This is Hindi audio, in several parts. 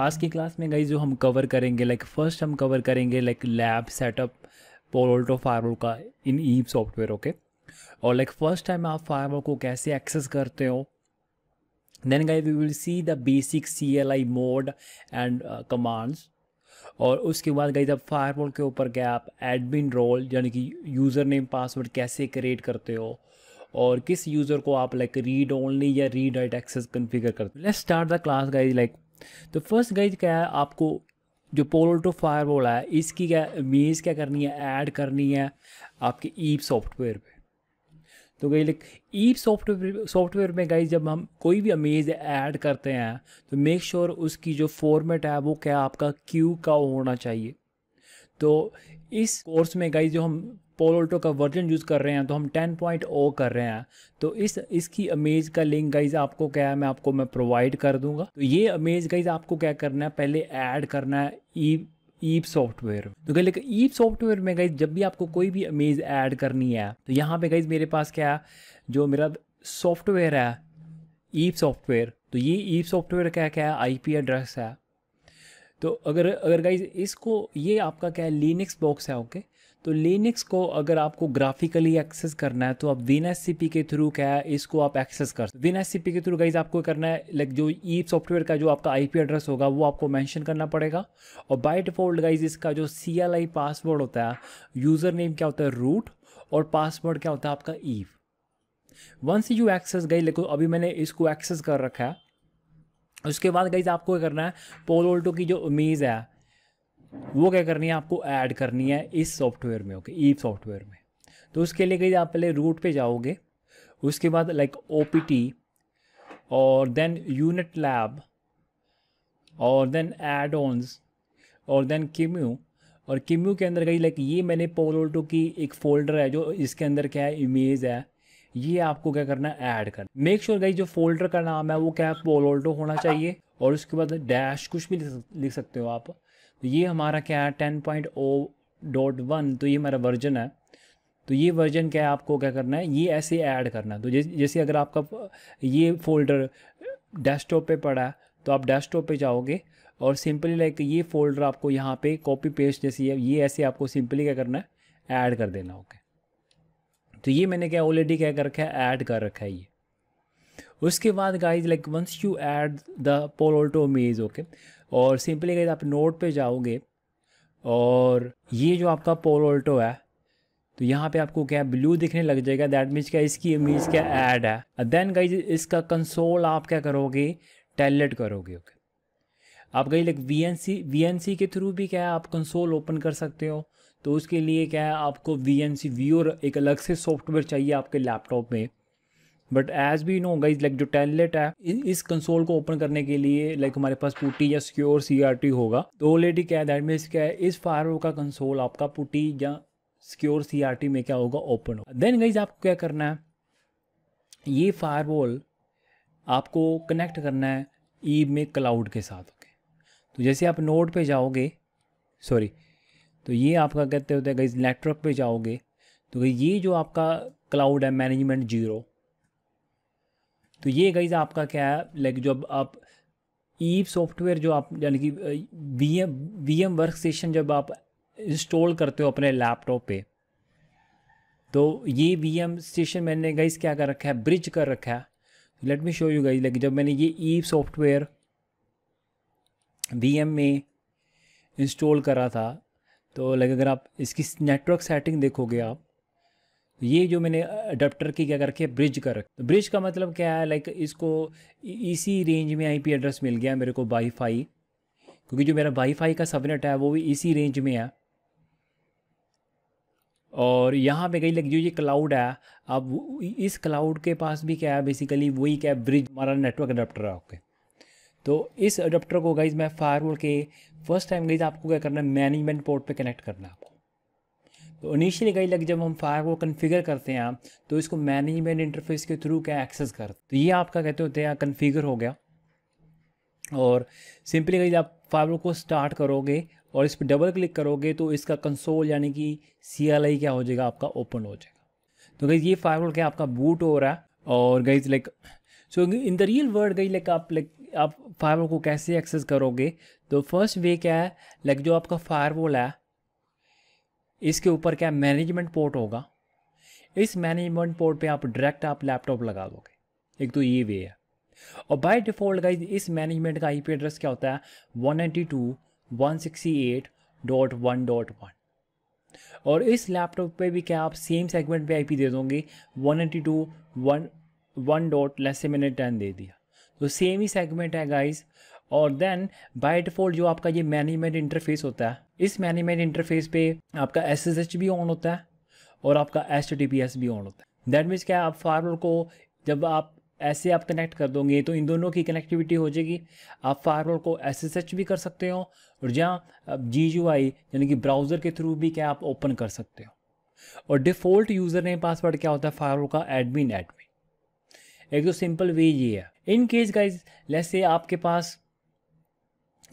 आज की क्लास में गई जो हम कवर करेंगे लाइक फर्स्ट हम कवर करेंगे like lab setup Palo Alto firewall का इन ईव सॉफ्टवेयर ओके और लाइक फर्स्ट टाइम आप फार्मो को कैसे एक्सेस करते हो then guys we will see the basic C L I mode and commands और उसके बाद गई जब फायरवॉल के ऊपर गए आप एडमिन रोल यानी कि यूज़र नेम पासवर्ड कैसे क्रिएट करते हो और किस यूज़र को आप लाइक रीड ओनली या रीड राइट एक्सेस कन्फिगर करते हो let's start the class guys like तो फर्स्ट गाइज क्या है आपको जो पोलो फायर फायरवॉल है इसकी क्या इमेज क्या करनी है ऐड करनी है आपके ईप सॉफ्टवेयर पे तो गई लाइक ईप सॉफ्टवेयर सॉफ्टवेयर में गई जब हम कोई भी अमेज ऐड करते हैं तो मेक श्योर sure उसकी जो फॉर्मेट है वो क्या आपका क्यू का होना चाहिए तो इस कोर्स में गई जो हम ऑल्टो का वर्जन यूज़ कर रहे हैं तो हम 10.0 कर रहे हैं तो इस इसकी अमेज का लिंक गाइज आपको क्या है मैं आपको मैं प्रोवाइड कर दूंगा तो ये अमेज गाइज आपको क्या करना है पहले ऐड करना है ई ईप सॉफ्टवेयर तो क्या लेकिन ईप सॉफ्टवेयर में गाइज जब भी आपको कोई भी अमेज ऐड करनी है तो यहाँ पे गाइज मेरे पास क्या है जो मेरा सॉफ्टवेयर है ईप सॉफ्टवेयर तो ये ईप सॉफ्टवेयर क्या क्या है पी एड्रेस है तो अगर अगर गाइज इसको ये आपका क्या है लिनिक्स बॉक्स है ओके okay? तो लिनक्स को अगर आपको ग्राफिकली एक्सेस करना है तो आप विन एस के थ्रू क्या है इसको आप एक्सेस कर विन एस के थ्रू गाइज आपको करना है लाइक जो ई e सॉफ्टवेयर का जो आपका आईपी एड्रेस होगा वो आपको मेंशन करना पड़ेगा और बाय डिफॉल्ट गाइज इसका जो सी पासवर्ड होता है यूज़र नेम क्या होता है रूट और पासवर्ड क्या होता है आपका ईव वंस यू एक्सेस गई लेकिन अभी मैंने इसको एक्सेस कर रखा है उसके बाद गई आपको करना है पोलोल्टो की जो इमेज है वो क्या करनी है आपको ऐड करनी है इस सॉफ्टवेयर में ओके ई सॉफ्टवेयर में तो उसके लिए गई आप पहले रूट पे जाओगे उसके बाद लाइक ओ और देन यूनिट लैब और देन एड ऑन्स और देन किम्यू और किम्यू के अंदर कहीं लाइक ये मैंने ऑल्टो की एक फोल्डर है जो इसके अंदर क्या है इमेज है ये आपको क्या करना है ऐड करना मेक श्योर गई जो फोल्डर का नाम है वो क्या है पोलोल्टो होना चाहिए और उसके बाद डैश कुछ भी लिख सकते हो आप तो ये हमारा क्या है ten point O dot one तो ये हमारा वर्जन है तो ये वर्जन क्या है आपको क्या करना है ये ऐसे ऐड करना है तो जैसे अगर आपका ये फोल्डर डेस्कटॉप पे पड़ा है तो आप डेस्कटॉप पे जाओगे और सिंपली लाइक ये फोल्डर आपको यहाँ पे कॉपी पेस्ट जैसी है ये ऐसे आपको सिंपली क्या करना है ऐड कर देना ओके तो ये मैंने क्या ऑलरेडी क्या कर रखा है ऐड कर रखा है ये उसके बाद guys like once you add the Palo Alto image okay और सिंपली कहते आप नोट पे जाओगे और ये जो आपका पोल ऑल्टो है तो यहाँ पे आपको क्या ब्लू दिखने लग जाएगा दैट मीन्स क्या इसकी इमेज क्या ऐड है देन कही इसका कंसोल आप क्या करोगे टैलेट करोगे ओके आप guys like V N C V N C के थ्रू भी क्या है आप कंसोल ओपन कर सकते हो तो उसके लिए क्या है आपको वी एन सी एक अलग से सॉफ्टवेयर चाहिए आपके लैपटॉप में but as we know guys like जो टैलेट है इस कंसोल को ओपन करने के लिए लाइक हमारे पास पुटी या सिक्योर सी होगा तो ऑलरेडी क्या दैट मीन्स क्या है इस फायरो का कंसोल आपका पुटी या सिक्योर सी में क्या होगा ओपन होगा देन गाइज आपको क्या करना है ये फायरवॉल आपको कनेक्ट करना है ई e में क्लाउड के साथ ओके तो जैसे आप नोट पे जाओगे सॉरी तो ये आपका कहते होते हैं गाइज नेटवर्क पे जाओगे तो ये जो आपका क्लाउड है मैनेजमेंट जीरो तो ये गाइज आपका क्या है लाइक जब आप ई सॉफ्टवेयर जो आप यानी कि V M V M workstation जब आप इंस्टॉल करते हो अपने लैपटॉप पे तो ये वी एम स्टेशन मैंने गाइज क्या कर रखा है ब्रिज कर रखा है let me show you guys like जब मैंने ये ई सॉफ्टवेयर वी एम में इंस्टॉल करा था तो लाइक अगर आप इसकी नेटवर्क सेटिंग देखोगे आप ये जो मैंने अडेप्टर की क्या करके ब्रिज कर तो ब्रिज का मतलब क्या है लाइक इसको इसी रेंज में आईपी एड्रेस मिल गया मेरे को वाईफाई क्योंकि जो मेरा वाईफाई का सबनेट है वो भी इसी रेंज में है और यहाँ पे गई लग जो ये क्लाउड है अब इस क्लाउड के पास भी क्या है बेसिकली वही क्या है ब्रिज हमारा नेटवर्क अडेप्टर है ओके तो इस अडेप्टर को गाइज मैं फायरवॉल के फर्स्ट टाइम गाइज आपको क्या करना है मैनेजमेंट पोर्ट पे कनेक्ट करना है आपको तो इनिशियली कई लग जब हम फायर को कन्फिगर करते हैं तो इसको मैनेजमेंट इंटरफेस के थ्रू क्या एक्सेस कर तो ये आपका कहते होते हैं कन्फिगर हाँ, हो गया और सिंपली कहीं आप फाइबर को स्टार्ट करोगे और इस पर डबल क्लिक करोगे तो इसका कंसोल यानी कि सी क्या हो जाएगा आपका ओपन हो जाएगा तो गई ये फायरवॉल क्या आपका बूट हो रहा है और guys like so in the real world guys like आप लाइक आप फायर को कैसे एक्सेस करोगे तो फर्स्ट वे क्या है लाइक जो आपका फायरवॉल है इसके ऊपर क्या मैनेजमेंट पोर्ट होगा इस मैनेजमेंट पोर्ट पे आप डायरेक्ट आप लैपटॉप लगा दोगे एक तो ये वे है और बाय डिफ़ॉल्ट गाइज इस मैनेजमेंट का आईपी एड्रेस क्या होता है one ninety two one sixty eight dot one dot one और इस लैपटॉप पे भी क्या आप सेम सेगमेंट पे आईपी दे दोगे one eighty two one one dot less से मैंने टेन दे दिया तो सेम ही सेगमेंट है गाइज और देन बाय डिफ़ॉल्ट जो आपका ये मैनेजमेंट इंटरफेस होता है इस मैनेजमेंट इंटरफेस पे आपका एस एस एच भी ऑन होता है और आपका एस टी पी एस भी ऑन होता है दैट मीन्स क्या आप फार्मर को जब आप ऐसे आप कनेक्ट कर दोगे तो इन दोनों की कनेक्टिविटी हो जाएगी आप फार्मर को एस एस एच भी कर सकते हो और जहाँ जी यू आई यानी कि ब्राउज़र के थ्रू भी क्या आप ओपन कर सकते हो और डिफ़ॉल्ट यूज़र ने पासवर्ड क्या होता है फार्मर का एडमिन एडमिन एक तो सिंपल वे ये है इन केस गाइज से आपके पास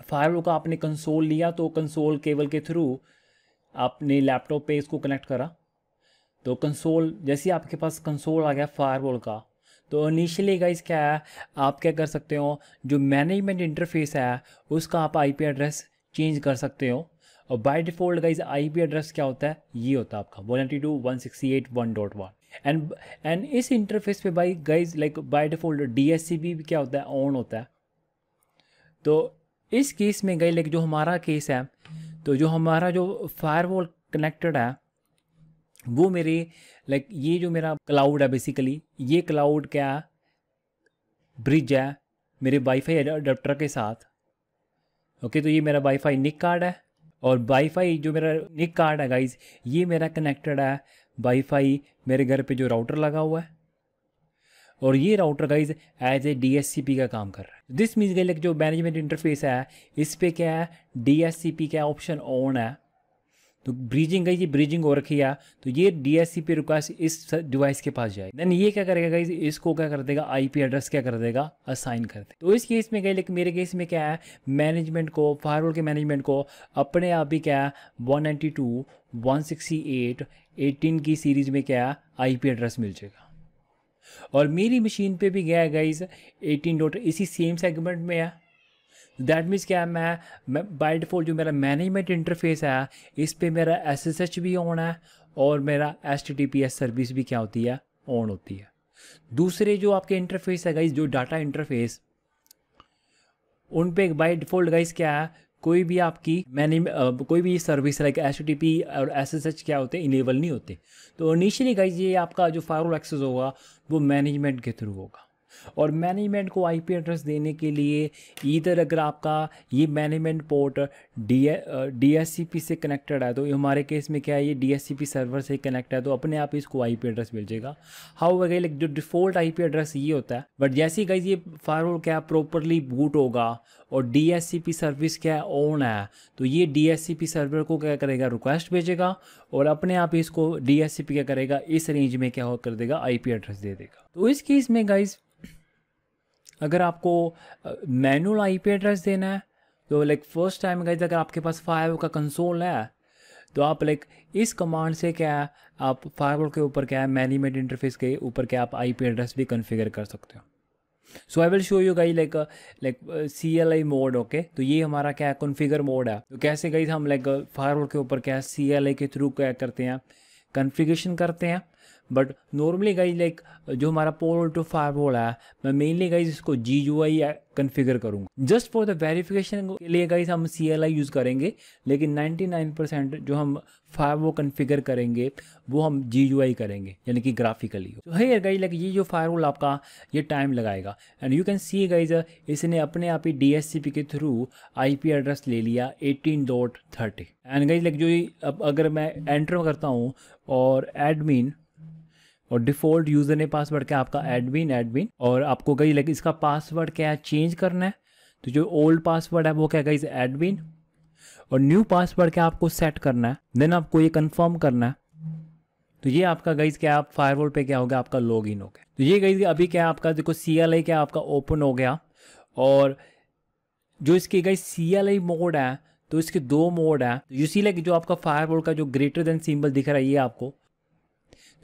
फायर का आपने कंसोल लिया तो कंसोल केबल के थ्रू आपने लैपटॉप पे इसको कनेक्ट करा तो कंसोल जैसे आपके पास कंसोल आ गया फायरवॉल का तो इनिशियली गाइस क्या है आप क्या कर सकते हो जो मैनेजमेंट इंटरफेस है उसका आप आईपी एड्रेस चेंज कर सकते हो और by default guys IP address क्या होता है ये होता है आपका one eighty two one sixty eight one dot one and and इस इंटरफेस पे by guys like by default D S C B क्या होता है ऑन होता है तो इस केस में गई लेकिन जो हमारा केस है तो जो हमारा जो फायरवॉल कनेक्टेड है वो मेरे लाइक ये जो मेरा क्लाउड है बेसिकली ये क्लाउड क्या ब्रिज है मेरे वाईफाई अडेप्टर के साथ ओके तो ये मेरा वाईफाई निक कार्ड है और वाईफाई जो मेरा निक कार्ड है गाइज ये मेरा कनेक्टेड है वाईफाई मेरे घर पे जो राउटर लगा हुआ है और ये router guys as a D का काम कर रहा है दिस मीन्स गई जो मैनेजमेंट इंटरफेस है इस पर क्या है डी का ऑप्शन ऑन है तो ब्रिजिंग गई जी ब्रिजिंग हो रखी है तो ये D S C P request इस डिवाइस के पास जाए देन ये क्या करेगा गाइज इसको क्या कर देगा आई पी एड्रेस क्या कर देगा असाइन कर देगा तो इस केस में गई लेकिन मेरे केस में क्या है मैनेजमेंट को फायरवॉल के मैनेजमेंट को अपने आप ही क्या है one ninety two one sixty eight eighteen की सीरीज़ में क्या है आई पी एड्रेस मिल जाएगा और मेरी मशीन पे भी गया है गाइज एटीन डॉट इसी सेम सेगमेंट में है दैट मीन्स क्या मैं मैं बाई डिफ़ॉल्ट जो मेरा मैनेजमेंट इंटरफेस है इस पर मेरा एस एस एच भी ऑन है और मेरा S T T P S service भी क्या होती है ऑन होती है दूसरे जो आपके इंटरफेस है गाइज जो डाटा इंटरफेस उन पे बाई डिफ़ॉल्ट गाइज क्या है कोई भी आपकी मैंने कोई भी सर्विस लाइक एस और एस क्या होते हैं इनेबल नहीं होते तो इनिशियली गाइज ये आपका जो फायरवॉल एक्सेस होगा वो मैनेजमेंट के थ्रू होगा और मैनेजमेंट को आईपी एड्रेस देने के लिए इधर अगर आपका ये मैनेजमेंट पोर्ट डी पी से कनेक्टेड है तो हमारे केस में क्या है ये पी सर्वर से कनेक्ट है तो अपने आप इसको आईपी एड्रेस मिल जाएगा हाउ अगर जो डिफ़ॉल्ट आईपी एड्रेस ये होता है बट जैसे ही गाइज ये फायरवॉल क्या प्रॉपरली बूट होगा और पी सर्विस क्या ऑन है तो ये पी सर्वर को क्या करेगा रिक्वेस्ट भेजेगा और अपने आप इसको पी क्या करेगा इस रेंज में क्या हो कर देगा पी एड्रेस दे देगा तो इस केस में गाइज अगर आपको मैनुअल आई पी एड्रेस देना है तो लाइक फर्स्ट टाइम गाइज अगर आपके पास फायर का कंसोल है तो आप लाइक इस कमांड से क्या है आप फायरवॉल के ऊपर क्या है मैनीमेड इंटरफेस के ऊपर क्या आप आईपी एड्रेस भी कन्फिगर कर सकते हो so I will show you guy like like C L I mode okay तो ये हमारा क्या है कॉन्फ़िगर मोड है तो कैसे गई हम लाइक फायरवॉल के ऊपर क्या है सी एल आई के थ्रू क्या करते हैं कन्फिगेशन करते हैं बट नॉर्मली गाइज लाइक जो हमारा पोल टू फायरवॉल है मैं मेनली गाइज इसको जी यू आई कन्फिगर करूँगा जस्ट फॉर द वेरिफिकेशन के लिए गाइज हम सी एल आई यूज़ करेंगे लेकिन नाइन परसेंट जो हम वो कन्फिगर करेंगे वो हम जी यू आई करेंगे यानी कि ग्राफिकली तो है गाइज लाइक ये जो वोल आपका ये टाइम लगाएगा and you can see guys इसने अपने आप ही डी एस सी पी के थ्रू आई पी एड्रेस ले लिया eighteen dot thirty and guys like जो अब अगर मैं एंटर करता हूँ और एडमिन और डिफ़ॉल्ट यूज़र ने पासवर्ड क्या आपका एडमिन एडमिन और आपको कही लगे इसका पासवर्ड क्या है चेंज करना है तो जो ओल्ड पासवर्ड है वो क्या गई एडमिन और न्यू पासवर्ड क्या आपको सेट करना है देन आपको ये कंफर्म करना है तो ये आपका गई क्या आप फायरवॉल पे क्या हो गया आपका लॉग हो गया तो ये गई अभी क्या आपका देखो सी एल आई क्या आपका ओपन हो गया और जो इसकी गई सी एल आई मोड है तो इसके दो मोड है यू सी लाइक जो आपका फायरवॉल का जो ग्रेटर देन सिंबल दिख रहा है ये आपको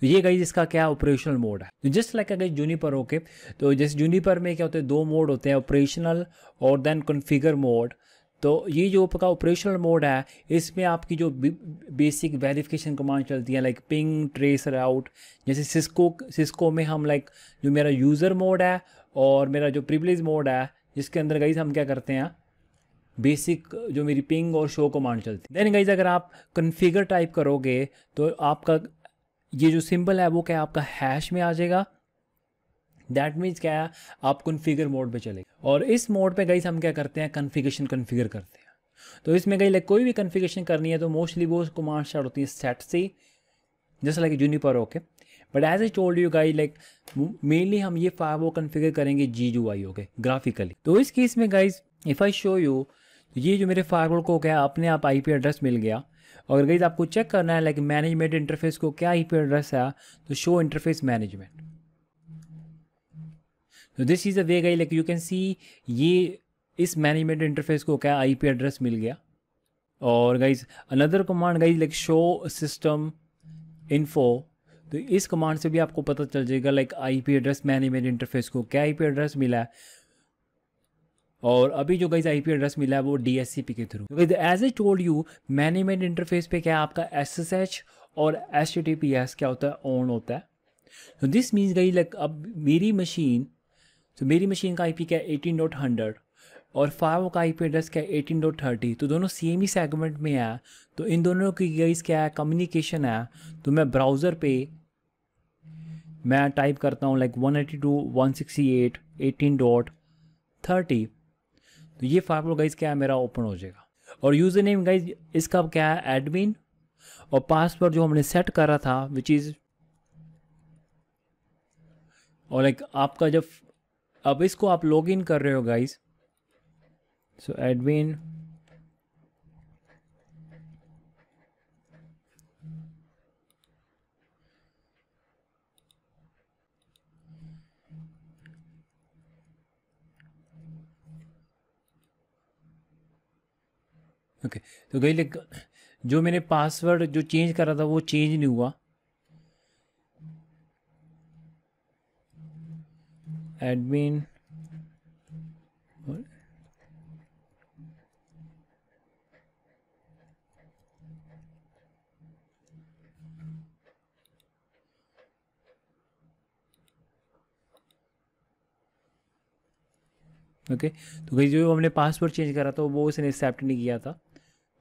तो ये गाइज इसका क्या ऑपरेशनल मोड है तो जस्ट लाइक अगर जूनीपर ओके तो जैसे जूनीपर में क्या होते हैं दो मोड होते हैं ऑपरेशनल और देन कॉन्फ़िगर मोड तो ये जो आपका ऑपरेशनल मोड है इसमें आपकी जो बेसिक वेरिफिकेशन कमांड चलती है लाइक पिंग ट्रेसर आउट जैसे सिस्को सिस्को में हम लाइक जो मेरा यूज़र मोड है और मेरा जो प्रिवलेज मोड है जिसके अंदर गाइज हम क्या करते हैं बेसिक जो मेरी पिंग और शो कमांड चलती है देन गाइज अगर आप कन्फिगर टाइप करोगे तो आपका ये जो सिंबल है वो क्या आपका हैश में आ जाएगा दैट मीन्स क्या है आप कन्फिगर मोड पे चलेगा और इस मोड पे गई हम क्या करते हैं कन्फिगेशन कन्फिगर करते हैं तो इसमें गई लाइक कोई भी कन्फिगेशन करनी है तो मोस्टली वो कमांड स्टार्ट होती है सेट से जैसे like Juniper okay but as I told you guy like mainly हम ये वो कन्फिगर करेंगे जी जू आई ओके ग्राफिकली तो इस केस में guys if I show you ये जो मेरे फायरवॉल को क्या अपने आप आईपी एड्रेस मिल गया अगर गई आपको चेक करना है लाइक मैनेजमेंट इंटरफेस को क्या ईपी एड्रेस है तो शो इंटरफेस मैनेजमेंट तो this is a way guys like you can सी ये इस मैनेजमेंट इंटरफेस को क्या आईपी एड्रेस मिल गया और guys another command guys like show system info तो इस कमांड से भी आपको पता चल जाएगा like IP address management interface को क्या आईपी एड्रेस मिला है और अभी जो गई आई पी एड्रेस मिला है वो डी एस सी पी के through as I told you management interface पे क्या आपका एस एस एच और टी टी पी एस क्या होता है ऑन होता है तो दिस मीन्स गई लाइक अब मेरी मशीन तो मेरी मशीन का आई पी क्या है एटीन डॉट हंड्रेड और फाइव का आई पी एड्रेस क्या है एटीन डॉट थर्टी तो दोनों सेम ही सेगमेंट में है तो इन दोनों की गईस क्या है कम्युनिकेशन है तो मैं ब्राउज़र पे मैं टाइप करता हूँ like one eighty two one sixty eight eighteen dot thirty तो ये फार्मूला गाइज क्या है मेरा ओपन हो जाएगा और यूज़र नेम गाइज इसका क्या है एडमिन और पासवर्ड जो हमने सेट करा था विच इज़ और लाइक आपका जब अब इसको आप लॉग इन कर रहे हो गाइज सो एडमिन तो ओके तो गई जो मैंने पासवर्ड जो चेंज करा था वो चेंज नहीं हुआ एडमिन ओके okay, तो भाई जो हमने पासवर्ड चेंज करा था वो उसने एक्सेप्ट नहीं किया था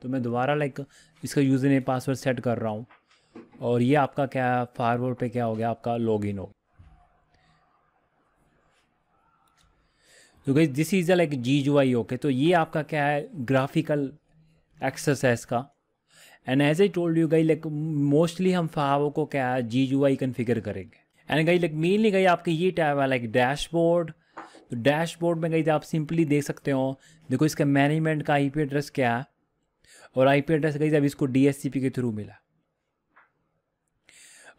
तो मैं दोबारा लाइक इसका यूज़र नेम पासवर्ड सेट कर रहा हूँ और ये आपका क्या फारवर्ड पे क्या हो गया आपका लॉगिन हो तो guys this is a like G U I okay तो ये आपका क्या है ग्राफिकल एक्सरसाइज का and as I told you guys like mostly हम फावो को क्या है जी जू आई कन्फिगर करेंगे and guys like mainly guys आपके ये टाइप है लाइक डैशबोर्ड तो डैशबोर्ड में गई आप सिंपली देख सकते हो देखो इसका मैनेजमेंट का आईपी एड्रेस क्या है और आई पी एड्रेस गई जब इसको डी के थ्रू मिला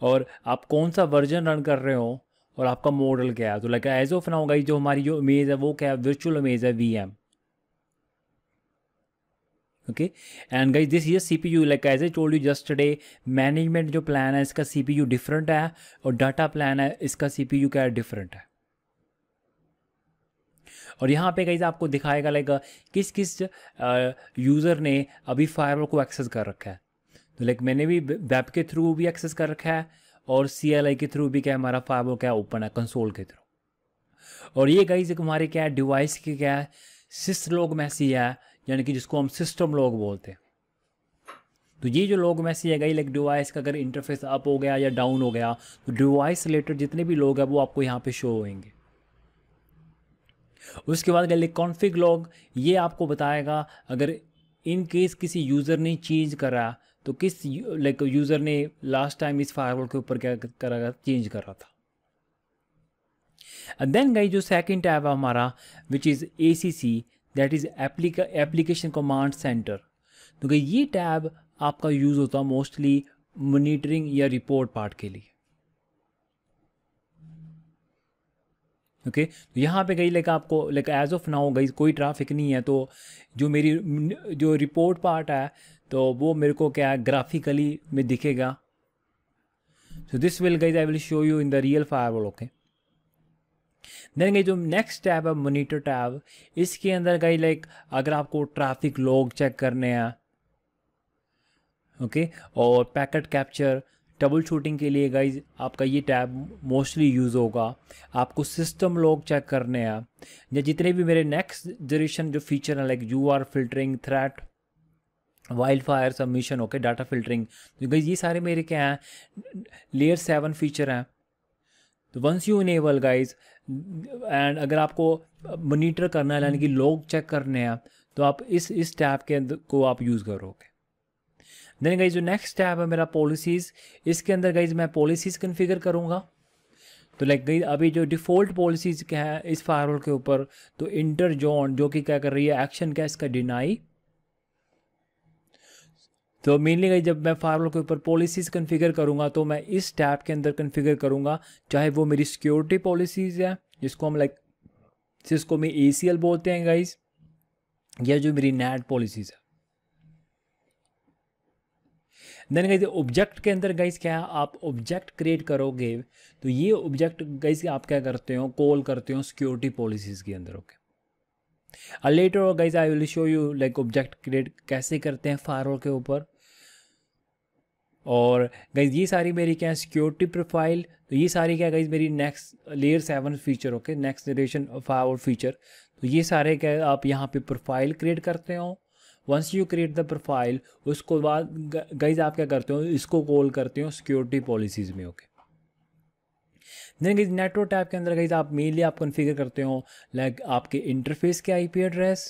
और आप कौन सा वर्जन रन कर रहे हो और आपका मॉडल क्या है तो लाइक एज ऑफ नाउ गई जो हमारी जो इमेज है वो क्या है वर्चुअल इमेज है V M okay and guys this is C P U like as I told you just the management जो प्लान है इसका सी पी यू डिफरेंट है और डाटा प्लान है इसका सी पी यू क्या डिफरेंट है और यहाँ पे कहीं आपको दिखाएगा लाइक uh, किस किस यूज़र uh, ने अभी फायरवॉल को एक्सेस कर रखा है तो लाइक मैंने भी वेब के थ्रू भी एक्सेस कर रखा है और सी के थ्रू भी क्या हमारा फायरवॉल क्या ओपन है कंसोल के थ्रू और ये गई हमारे क्या है डिवाइस के क्या है सिस्ट लोग मैसेज है यानी कि जिसको हम सिस्टम लोग बोलते हैं तो ये जो लोग मैसेज है गई लाइक डिवाइस का अगर इंटरफेस अप हो गया या डाउन हो गया तो डिवाइस रिलेटेड जितने भी लोग हैं वो आपको यहाँ पे शो होंगे उसके बाद कह लें कॉन्फ़िग लॉग ये आपको बताएगा अगर इन केस किसी यूज़र ने चेंज करा तो किस लाइक यूज़र ने लास्ट टाइम इस फायरवॉल के ऊपर क्या करा चेंज करा था देन गई जो सेकेंड टैब है हमारा which is A C C that is एप्लीका एप्लीकेशन कमांड सेंटर तो गई ये टैब आपका यूज़ होता है मोस्टली मोनिटरिंग या रिपोर्ट पार्ट के लिए ओके तो यहाँ पे गई लाइक आपको लाइक एज ऑफ नाउ गई कोई ट्रैफिक नहीं है तो जो मेरी जो रिपोर्ट पार्ट है तो वो मेरे को क्या है ग्राफिकली में दिखेगा सो this will guys I will show you in the real fire okay then guys जो नेक्स्ट टैब है मोनीटर टैब इसके अंदर गई लाइक अगर आपको ट्रैफिक लॉग चेक करने हैं ओके okay? और पैकेट कैप्चर डबल शूटिंग के लिए गाइज आपका ये टैब मोस्टली यूज़ होगा आपको सिस्टम लोग चेक करने हैं या जितने भी मेरे नेक्स्ट जनरेशन जो फीचर हैं like U R filtering threat wildfire submission okay data filtering तो गाइज ये सारे मेरे क्या हैं लेयर सेवन फीचर हैं तो once you enable guys and अगर आपको मोनीटर करना है यानी कि लोग चेक करने हैं तो आप इस इस टैब के को आप यूज़ करोगे देन गई जो नेक्स्ट टैब है मेरा पॉलिसीज़ इसके अंदर गई मैं पॉलिसीज़ कन्फिगर करूँगा तो लाइक गई अभी जो डिफ़ॉल्ट पॉलिसीज़ क्या है इस फायरवॉल के ऊपर तो इंटर जोन जो कि क्या कर रही है एक्शन क्या इसका डिनाई तो मेनली गई जब मैं फायरवॉल के ऊपर पॉलिसीज़ कन्फिगर करूँगा तो मैं इस टैब के अंदर कन्फिगर करूँगा चाहे वो मेरी सिक्योरिटी पॉलिसीज़ है जिसको हम लाइक जिसको मैं ए बोलते हैं गाइज या जो मेरी नेट पॉलिसीज़ है देन गाइज ऑब्जेक्ट के अंदर गाइज क्या है आप ऑब्जेक्ट क्रिएट करोगे तो ये ऑब्जेक्ट गाइज आप क्या करते हो कॉल करते हो सिक्योरिटी पॉलिसीज़ के अंदर ओके और later guys I will show you like object create कैसे करते हैं फायर के ऊपर और गाइज ये सारी मेरी क्या है सिक्योरिटी प्रोफाइल तो ये सारी क्या गाइज मेरी next layer seven feature okay next generation fire feature तो ये सारे क्या आप यहाँ पे प्रोफाइल क्रिएट करते हो once you create the profile उसको बाद गाइज आप क्या करते हो इसको कॉल करते हो सिक्योरिटी पॉलिसीज़ में okay then guys network tab के अंदर गाइज आप मेनली आप कॉन्फ़िगर करते हो लाइक आपके इंटरफेस के आईपी एड्रेस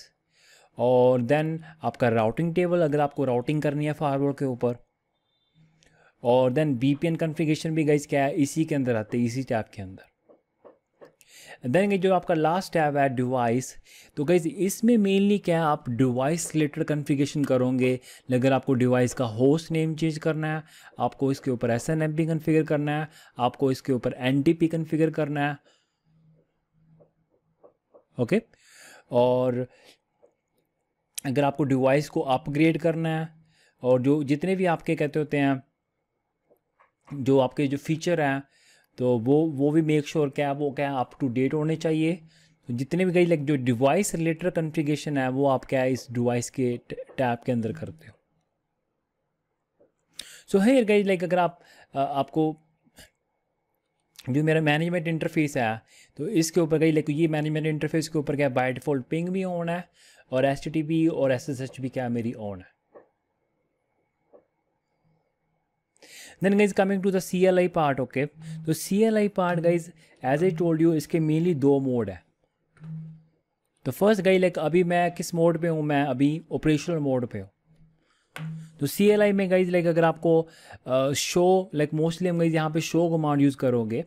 और देन आपका राउटिंग टेबल अगर आपको राउटिंग करनी है फारवर्ड के ऊपर और then B P N configuration भी गई क्या है इसी के अंदर आते हैं इसी टैप के अंदर देन जो आपका लास्ट टैब है डिवाइस तो गाइज इसमें मेनली क्या है आप डिवाइस रिलेटेड कन्फिगेशन करोगे अगर आपको डिवाइस का होस्ट नेम चेंज करना है आपको इसके ऊपर एस एन एम कन्फिगर करना है आपको इसके ऊपर एन कन्फिगर करना है ओके okay? और अगर आपको डिवाइस को अपग्रेड करना है और जो जितने भी आपके कहते होते हैं जो आपके जो फीचर हैं तो वो वो भी मेक श्योर sure क्या वो क्या अप टू डेट होने चाहिए तो जितने भी कई लाइक जो डिवाइस रिलेटेड कन्फिगेशन है वो आप क्या इस डिवाइस के टैब के अंदर करते हो सो है गई लाइक अगर आप आपको जो मेरा मैनेजमेंट इंटरफेस है तो इसके ऊपर गई लाइक ये मैनेजमेंट इंटरफेस के ऊपर क्या बाय डिफ़ॉल्ट पिंग भी ऑन है और एस और एस एस एच भी क्या मेरी ऑन है then guys coming to the C L I part okay तो C L I part guys as I told you इसके मेनली दो मोड है तो फर्स्ट गई लाइक अभी मैं किस मोड पे हूँ मैं अभी ऑपरेशनल मोड पे हूँ तो सी एल आई में गाइज लाइक अगर आपको शो लाइक मोस्टली हम गई यहाँ पे शो कमांड यूज़ करोगे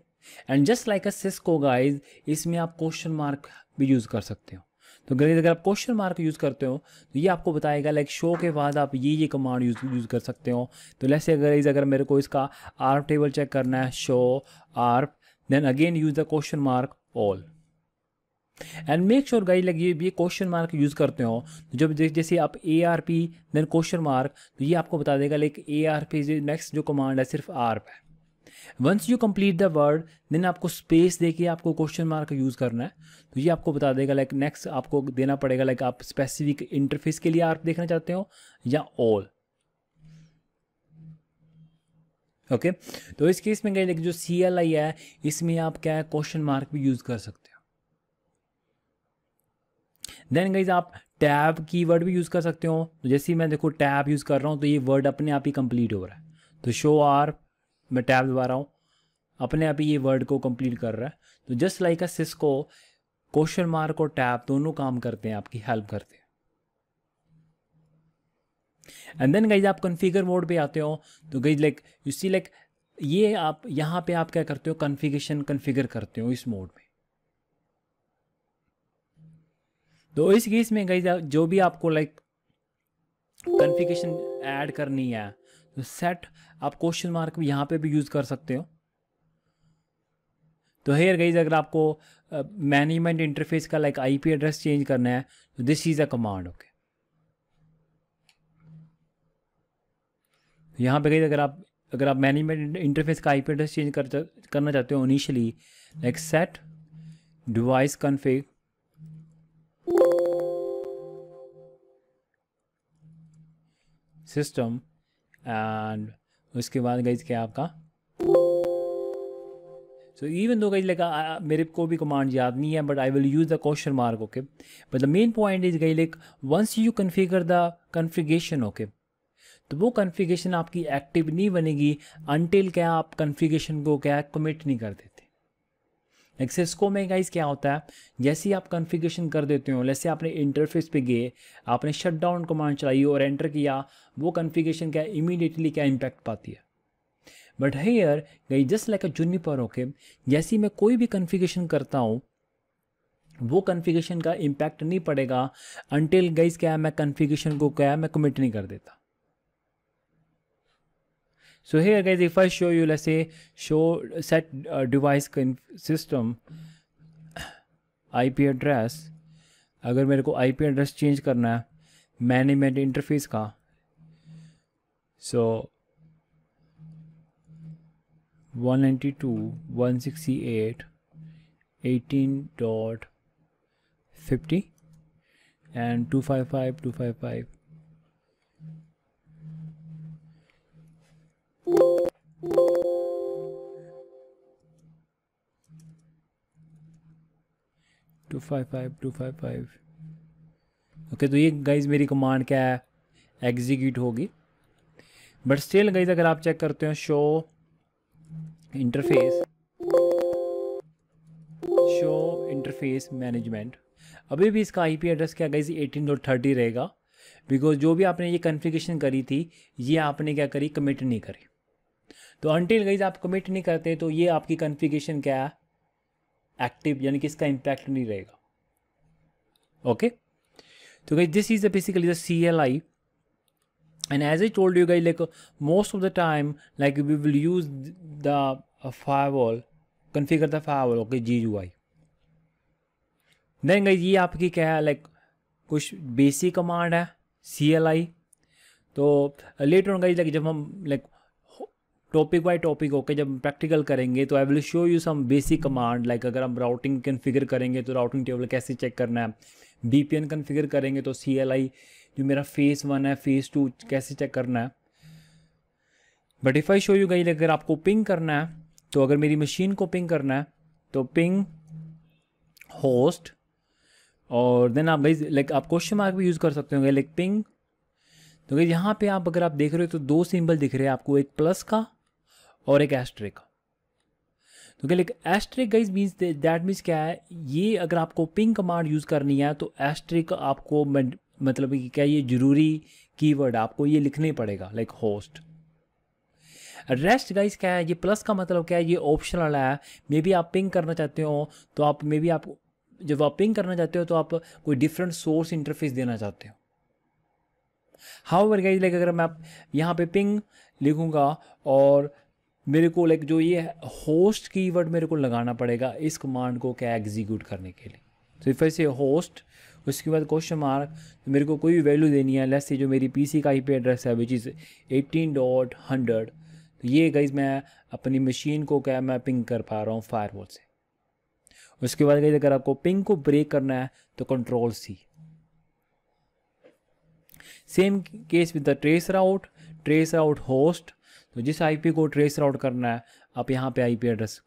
and just like a Cisco guys इसमें आप क्वेश्चन मार्क भी यूज़ कर सकते हो तो गणित अगर आप क्वेश्चन मार्क यूज़ करते हो तो ये आपको बताएगा लाइक शो के बाद आप ये ये कमांड यूज़ यूज़ कर सकते हो तो लैसे अगर अगर मेरे को इसका आर्प टेबल चेक करना है show arp then again use the question mark all and make sure guys like ये क्वेश्चन मार्क यूज़ करते हो तो जब जैसे आप A R P then question mark तो ये आपको बता देगा like A R P next जो कमांड है सिर्फ आर्प है once you complete the word then आपको स्पेस देके आपको क्वेश्चन मार्क यूज़ करना है तो ये आपको बता देगा लाइक like, नेक्स्ट आपको देना पड़ेगा लाइक like, आप स्पेसिफिक इंटरफेस के लिए आप देखना चाहते हो या ऑल ओके okay? तो इस केस में गए जो सी एल आई है इसमें आप क्या है क्वेश्चन मार्क भी यूज़ कर सकते हो देन गाइज आप टैब कीवर्ड भी यूज़ कर सकते हो तो जैसे मैं देखो टैब यूज़ कर रहा हूं तो ये वर्ड अपने आप ही कंप्लीट हो रहा है तो शो आर मैं टैब दबा रहा हूँ अपने आप ही ये वर्ड को कंप्लीट कर रहा है तो just like a Cisco question mark और टैब दोनों काम करते हैं आपकी हेल्प करते हैं एंड देन गई आप कन्फिगर मोड पे आते हो तो गई लाइक यू सी लाइक ये आप यहां पे आप क्या करते हो कन्फिगेशन कन्फिगर करते हो इस मोड में तो इस केस में गई जो भी आपको लाइक कन्फिगेशन ऐड करनी है सेट आप क्वेश्चन मार्क भी यहाँ पे भी यूज़ कर सकते हो तो हेयर गाइज अगर आपको मैनेजमेंट इंटरफेस का लाइक आईपी एड्रेस चेंज करना है तो this is a command okay यहाँ पे गई अगर आप अगर आप मैनेजमेंट इंटरफेस का आईपी एड्रेस चेंज कर करना चाहते हो initially like set device config system and उसके बाद गई क्या आपका सो इवन दो गई लाइक मेरे को भी कमांड याद नहीं है but I will use the question mark okay but the main point is guys like once you configure the configuration okay तो वो कन्फिगेशन आपकी एक्टिव नहीं बनेगी अनटिल क्या आप कन्फिगेशन को क्या कमिट नहीं कर देते एक्सेस्को में गाइज क्या होता है जैसे ही आप कॉन्फ़िगरेशन कर देते हो जैसे आपने इंटरफेस पे गए आपने शट डाउन कमांड चलाई और एंटर किया वो कॉन्फ़िगरेशन क्या इमीडिएटली क्या इम्पैक्ट पाती है but here guys just like a जुनी पर ओके जैसे ही मैं कोई भी कॉन्फ़िगरेशन करता हूँ वो कॉन्फ़िगरेशन का इम्पैक्ट नहीं पड़ेगा अनटिल गाइज क्या है मैं कॉन्फ़िगरेशन को क्या है मैं कमिट नहीं कर देता So here guys, if I show you, let's say show set uh, device system IP address, अगर मेरे को IP एड्रेस चेंज करना है मैनेजमेंट इंटरफेस का so so, 192.168.18.50 and 255.255 five two five five two five five okay तो ये गाइज मेरी कमांड क्या है एग्जीक्यूट होगी बट स्टिल गाइज अगर आप चेक करते हो show interface show interface management अभी भी इसका आईपी एड्रेस क्या गाइज 18.30 रहेगा बिकॉज जो भी आपने ये कन्फिगेशन करी थी ये आपने क्या करी कमिट नहीं करी तो अनटिल गाइज आप कमिट नहीं करते तो ये आपकी कन्फिगेशन क्या है एक्टिव यानी कि इसका इम्पैक्ट नहीं रहेगा ओके तो guys this is the basically the C L I and as and as i told you guys like uh, most of we will use the firewall configure the firewall okay G U I then guys ये आपकी क्या है लाइक कुछ बेसिक कमांड है सी एल आई तो लेटर ऑन गाइज लाइक जब हम like like, topic by topic होके जब प्रैक्टिकल करेंगे तो I will show you some basic command like अगर हम राउटिंग कन्फिगर करेंगे तो राउटिंग टेबल कैसे चेक करना है बी पी एन कन्फिगर करेंगे तो सी एल आई जो मेरा फेस वन है फेस टू कैसे चेक करना है but if I show you guys अगर आपको पिंग करना है तो अगर मेरी मशीन को पिंग करना है तो पिंग होस्ट और देन आप भाई लाइक आप क्वेश्चन मार्क भी यूज़ कर सकते होंगे लाइक पिंग तो यहाँ पे आप अगर आप देख रहे हो तो दो सिंबल दिख रहे हैं आपको एक प्लस का और एक एस्ट्रिक तो क्या asterisk guys means that means क्या है ये अगर आपको पिंग कमांड यूज़ करनी है तो एस्ट्रिक आपको मतलब कि क्या ये जरूरी कीवर्ड आपको ये लिखने पड़ेगा लाइक होस्ट रेस्ट गाइस क्या है ये प्लस का मतलब क्या है ये ऑप्शनल है मे बी आप पिंक करना चाहते हो तो आप मे बी आप जब आप पिंक करना चाहते हो तो आप कोई डिफरेंट सोर्स इंटरफेस देना चाहते हो हाउ एवर गाइज लाइक अगर मैं आप यहाँ पे पिंग लिखूंगा और मेरे को लाइक जो ये होस्ट कीवर्ड मेरे को लगाना पड़ेगा इस कमांड को क्या एग्जीक्यूट करने के लिए तो इफ से होस्ट उसके बाद क्वेश्चन मार्क तो मेरे को कोई वैल्यू देनी है लेस से जो मेरी पीसी का आईपी एड्रेस है which is eighteen dot hundred तो ये गई मैं अपनी मशीन को क्या मैं पिंग कर पा रहा हूँ फायर से उसके बाद गाइज अगर आपको पिंग को ब्रेक करना है तो control C same case with the trace route trace out host तो जिस आईपी को ट्रेस राउट करना है आप यहाँ पे आईपी एड्रेस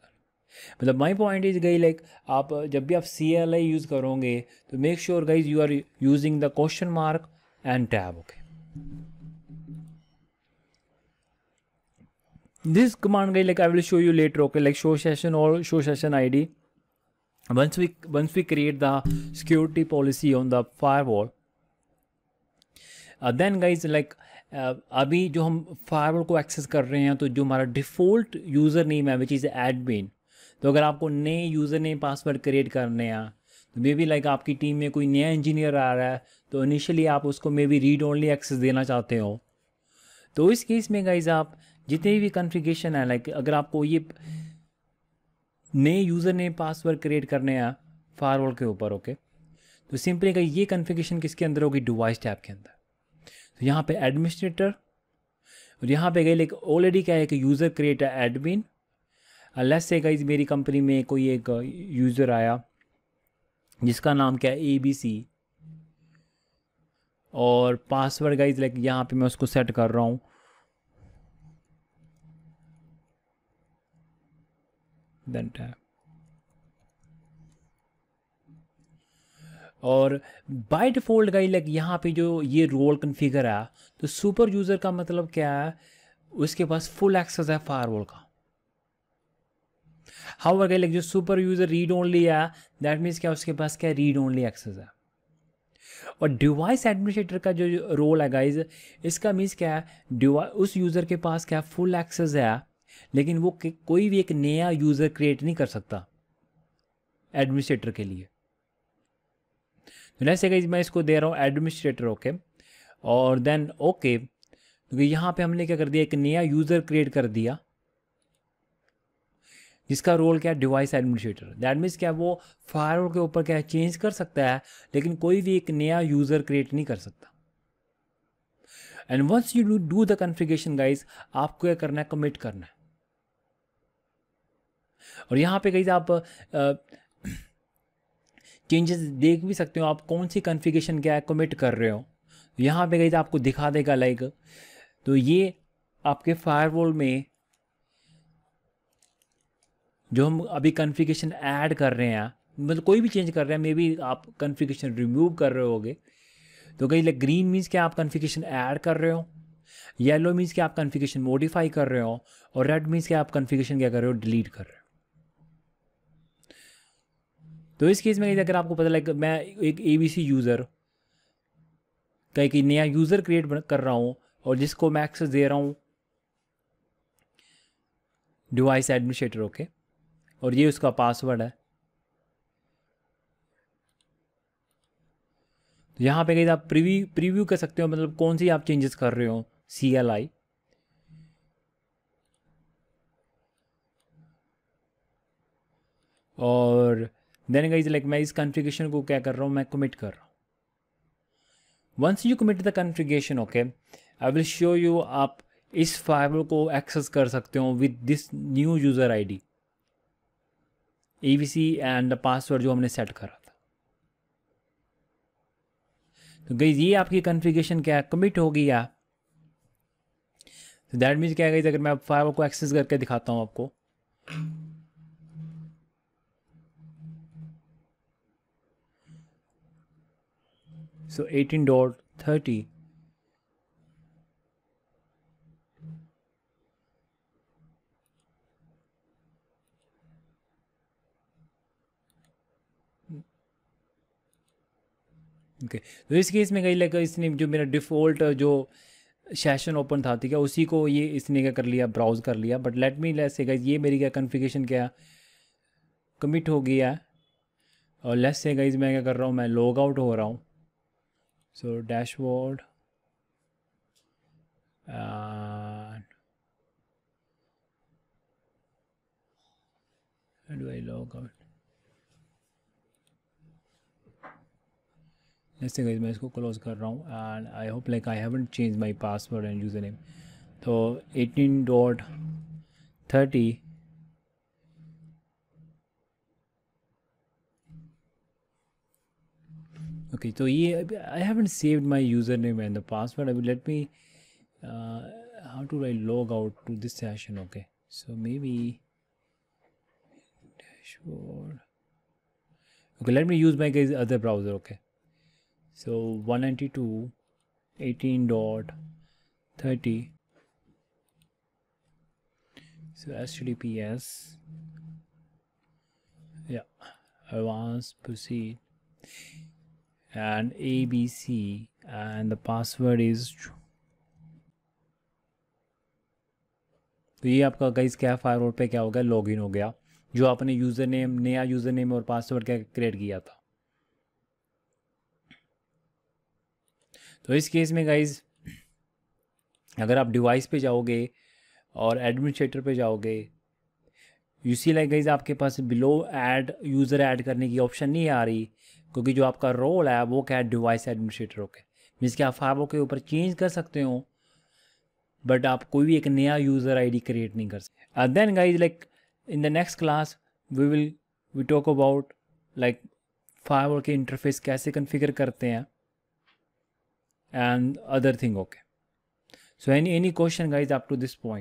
मतलब my point is guys like आप जब भी आप सी एल आई यूज़ करोगे तो make sure guys you are using the question mark and tab okay this command guys like I will show you later okay like show session और show session I D once we once we create the security policy on the firewall then guys like अभी जो हम फायरवॉल को एक्सेस कर रहे हैं तो जो हमारा डिफ़ॉल्ट यूज़र नेम है विच इज़ एडमिन तो अगर आपको नए यूज़र नेम पासवर्ड क्रिएट करने हैं तो मे बी लाइक आपकी टीम में कोई नया इंजीनियर आ रहा है तो इनिशियली आप उसको maybe read only access देना चाहते हो तो इस केस में गाइज आप जितने भी कन्फिगेशन है लाइक अगर आपको ये नए यूज़र नेम पासवर्ड क्रिएट करने हैं फायरवॉल के ऊपर ओके तो सिंपली ये कन्फिगेशन किसके अंदर होगी डिवाइस टैप के अंदर तो यहाँ पे एडमिनिस्ट्रेटर और यहाँ पे गई लेकिन ऑलरेडी क्या है कि यूज़र क्रिएट एडमिन लेस से गई मेरी कंपनी में कोई एक यूज़र आया जिसका नाम क्या है ए बी सी और पासवर्ड गाइज लाइक यहाँ पे मैं उसको सेट कर रहा हूँ देन टैप और बाय डिफ़ॉल्ट गई लाइक यहाँ पे जो ये रोल कन्फिगर है तो सुपर यूज़र का मतलब क्या है उसके पास फुल एक्सेस है फायरवॉल का हाउ अगर लाइक जो सुपर यूज़र रीड ओनली है दैट मीन्स क्या उसके पास क्या रीड ओनली एक्सेस है और डिवाइस एडमिनिस्ट्रेटर का जो रोल है गाइज इसका मीन्स क्या है उस यूज़र के पास क्या फुल एक्सेस है लेकिन वो कोई भी एक नया यूज़र क्रिएट नहीं कर सकता एडमिनिस्ट्रेटर के लिए से तो कि मैं इसको दे रहा हूँ एडमिनिस्ट्रेटर ओके और देन ओके क्योंकि यहाँ पे हमने क्या कर दिया एक नया यूज़र क्रिएट कर दिया जिसका रोल क्या है डिवाइस एडमिनिस्ट्रेटर दैट मीन्स क्या वो फायरवॉल के ऊपर क्या है चेंज कर सकता है लेकिन कोई भी एक नया यूज़र क्रिएट नहीं कर सकता and once you do do the configuration guys आपको क्या करना है कमिट करना है और यहाँ पे गई आप चेंजेस देख भी सकते हो आप कौन सी कन्फिगेशन क्या है कमिट कर रहे हो यहाँ पे गई आपको दिखा देगा लाइक तो ये आपके फायरवॉल में जो हम अभी कन्फिगेशन ऐड कर रहे हैं मतलब कोई भी चेंज कर रहे हैं मे बी आप कन्फिगेशन रिमूव कर रहे होगे तो कहीं लाइक ग्रीन मीन्स के आप कन्फिगेशन ऐड कर रहे हो येलो मीन्स के आप कन्फिगेशन मॉडिफाई कर रहे हो और रेड मीन्स के आप कन्फिगेशन क्या कर रहे हो डिलीट कर रहे हो तो इस केस में अगर आपको पता लगे मैं एक ए बी सी यूज़र का एक नया यूज़र क्रिएट कर रहा हूँ और जिसको मैं एक्सेस दे रहा हूँ डिवाइस एडमिनिस्ट्रेटर ओके और ये उसका पासवर्ड है तो यहाँ पे कहीं आप प्रीव्यू प्रीव्यू कर सकते हो मतलब कौन सी आप चेंजेस कर रहे हो सी एल आई और देन गाइज लाइक मैं इस कॉन्फ़िगरेशन को क्या कर रहा हूँ मैं कमिट कर रहा हूँ once you commit the configuration okay I will show you आप इस फाइल को एक्सेस कर सकते हो with this new user ID EVC and password जो हमने सेट करा था तो गई ये आपकी कॉन्फ़िगरेशन क्या है कमिट हो गई या तो दैट मीन्स क्या गई अगर मैं फाइल को एक्सेस करके दिखाता हूँ आपको So 18.30 ओके okay. तो इस केस में कहीं लगा इसने जो मेरा डिफ़ॉल्ट जो सेशन ओपन था ठीक है उसी को ये इसने क्या कर लिया ब्राउज़ कर लिया बट लेट मी लेस से गाइज ये मेरी क्या कन्फिगेशन क्या कमिट हो गया और लेस से गाइज मैं क्या कर रहा हूँ मैं लॉग आउट हो रहा हूँ so dashboard and how do I log out next thing मैं इसको क्लोज कर रहा हूँ and I hope like I haven't change my password and user name तो eighteen dot thirty okay so ye, I haven't saved my username and the password I will let me uh, how do I log out to this session okay so maybe dashboard okay let me use my guys other browser okay so 192 thirty. so https yeah advanced proceed and ABC and the password is तो ये आपका गाइस क्या रोड पर क्या हो गया लॉग हो गया जो आपने यूज़र नेम नया यूज़र नेम और पासवर्ड क्या क्रिएट किया था तो इस केस में गाइस अगर आप डिवाइस पे जाओगे और एडमिनिस्ट्रेटर पे जाओगे यू सी लाइक गाइज आपके पास बिलो ऐड यूज़र ऐड करने की ऑप्शन नहीं आ रही क्योंकि जो आपका रोल है वो क्या है डिवाइस एडमिनिस्ट्रेटर ओके मीन्स के आप फाइव के ऊपर चेंज कर सकते हो बट आप कोई भी एक नया यूज़र आईडी क्रिएट नहीं कर सकते then guys like in the next class we will we talk about like firewall के इंटरफेस कैसे कन्फिगर करते हैं and other thing okay so any any question guys up to this point